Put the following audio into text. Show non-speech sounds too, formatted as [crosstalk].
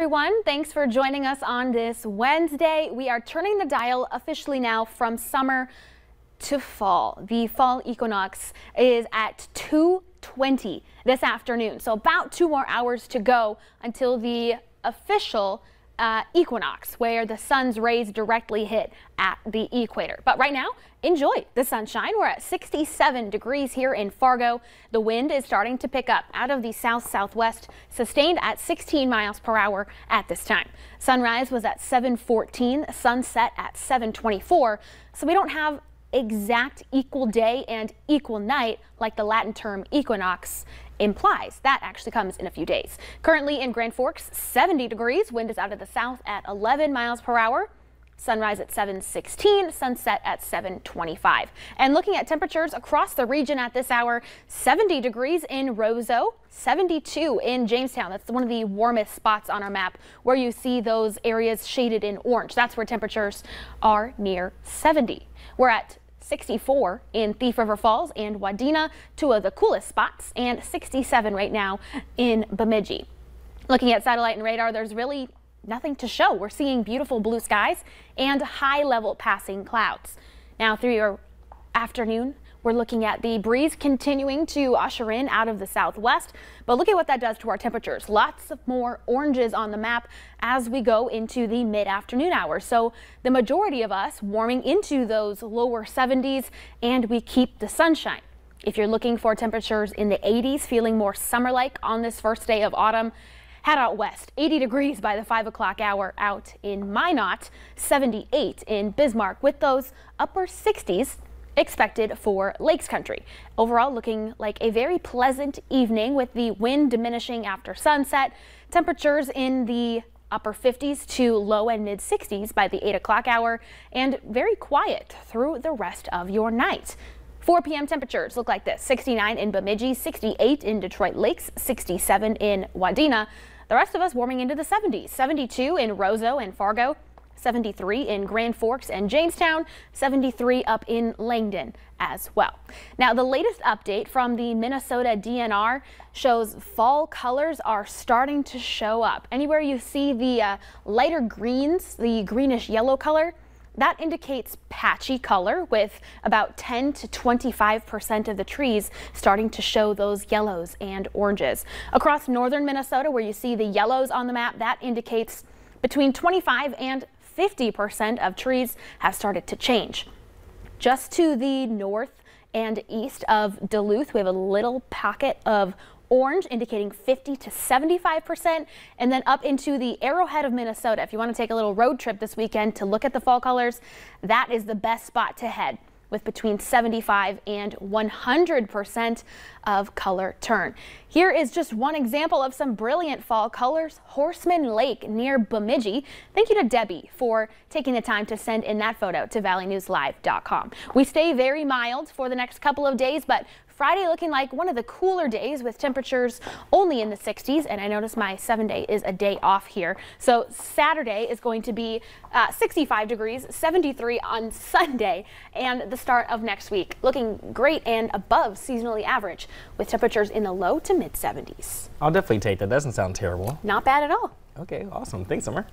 Everyone, thanks for joining us on this Wednesday. We are turning the dial officially now from summer to fall. The fall equinox is at 2:20 this afternoon. So about 2 more hours to go until the official uh, equinox, where the sun's rays directly hit at the equator. But right now, enjoy the sunshine. We're at 67 degrees here in Fargo. The wind is starting to pick up out of the south southwest, sustained at 16 miles per hour at this time. Sunrise was at 714, sunset at 724. So we don't have exact equal day and equal night, like the Latin term equinox implies. That actually comes in a few days. Currently in Grand Forks, 70 degrees, wind is out of the south at 11 miles per hour. Sunrise at 7:16, sunset at 7:25. And looking at temperatures across the region at this hour, 70 degrees in Roseau, 72 in Jamestown. That's one of the warmest spots on our map where you see those areas shaded in orange. That's where temperatures are near 70. We're at 64 in Thief River Falls and Wadena, two of the coolest spots, and 67 right now in Bemidji. Looking at satellite and radar, there's really nothing to show. We're seeing beautiful blue skies and high level passing clouds. Now through your afternoon, we're looking at the breeze continuing to usher in out of the southwest, but look at what that does to our temperatures. Lots of more oranges on the map as we go into the mid afternoon hours. So the majority of us warming into those lower 70s and we keep the sunshine. If you're looking for temperatures in the 80s, feeling more summer like on this first day of autumn, Head out west, 80 degrees by the 5 o'clock hour out in Minot, 78 in Bismarck, with those upper 60s expected for Lakes Country. Overall, looking like a very pleasant evening with the wind diminishing after sunset. Temperatures in the upper 50s to low and mid 60s by the 8 o'clock hour and very quiet through the rest of your night. 4 p.m. temperatures look like this 69 in Bemidji, 68 in Detroit Lakes, 67 in Wadena. The rest of us warming into the 70s 72 in Roseau and Fargo, 73 in Grand Forks and Jamestown, 73 up in Langdon as well. Now, the latest update from the Minnesota DNR shows fall colors are starting to show up. Anywhere you see the uh, lighter greens, the greenish yellow color, that indicates patchy color with about 10 to 25% of the trees starting to show those yellows and oranges. Across northern Minnesota where you see the yellows on the map, that indicates between 25 and 50% of trees have started to change. Just to the north and east of Duluth, we have a little pocket of orange indicating 50 to 75%, and then up into the Arrowhead of Minnesota. If you want to take a little road trip this weekend to look at the fall colors, that is the best spot to head with between 75 and 100% of color turn. Here is just one example of some brilliant fall colors, Horseman Lake near Bemidji. Thank you to Debbie for taking the time to send in that photo to valleynewslive.com. We stay very mild for the next couple of days, but Friday looking like one of the cooler days with temperatures only in the 60s. And I notice my seven day is a day off here. So Saturday is going to be uh, 65 degrees, 73 on [laughs] Sunday, and the start of next week looking great and above seasonally average with temperatures in the low to mid 70s. I'll definitely take that. Doesn't sound terrible. Not bad at all. Okay, awesome. Thanks, Summer.